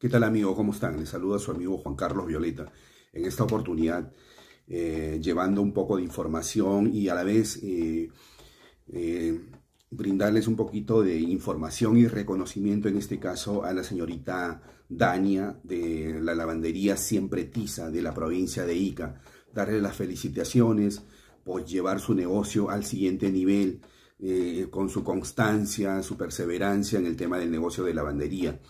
¿Qué tal amigo? ¿Cómo están? Les saluda su amigo Juan Carlos Violeta. En esta oportunidad, eh, llevando un poco de información y a la vez eh, eh, brindarles un poquito de información y reconocimiento, en este caso, a la señorita Dania de la lavandería Siempre Tiza de la provincia de Ica. Darle las felicitaciones por llevar su negocio al siguiente nivel. con su constancia, su perseverancia en el tema del negocio de lavandería.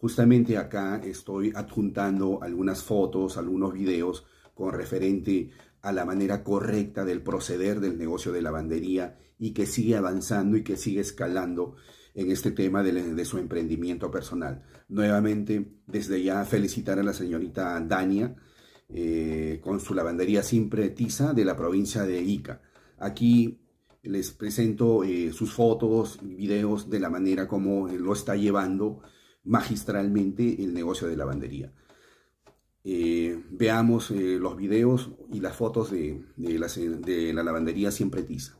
Justamente acá estoy adjuntando algunas fotos, algunos videos con referente a la manera correcta del proceder del negocio de lavandería y que sigue avanzando y que sigue escalando en este tema de, su emprendimiento personal. Nuevamente, desde ya felicitar a la señorita Dania eh, con su lavandería Simple Tiza de la provincia de Ica. Aquí les presento eh, sus fotos, videos de la manera como lo está llevando magistralmente el negocio de lavandería. Eh, veamos eh, los videos y las fotos de la lavandería Siempre Tiza.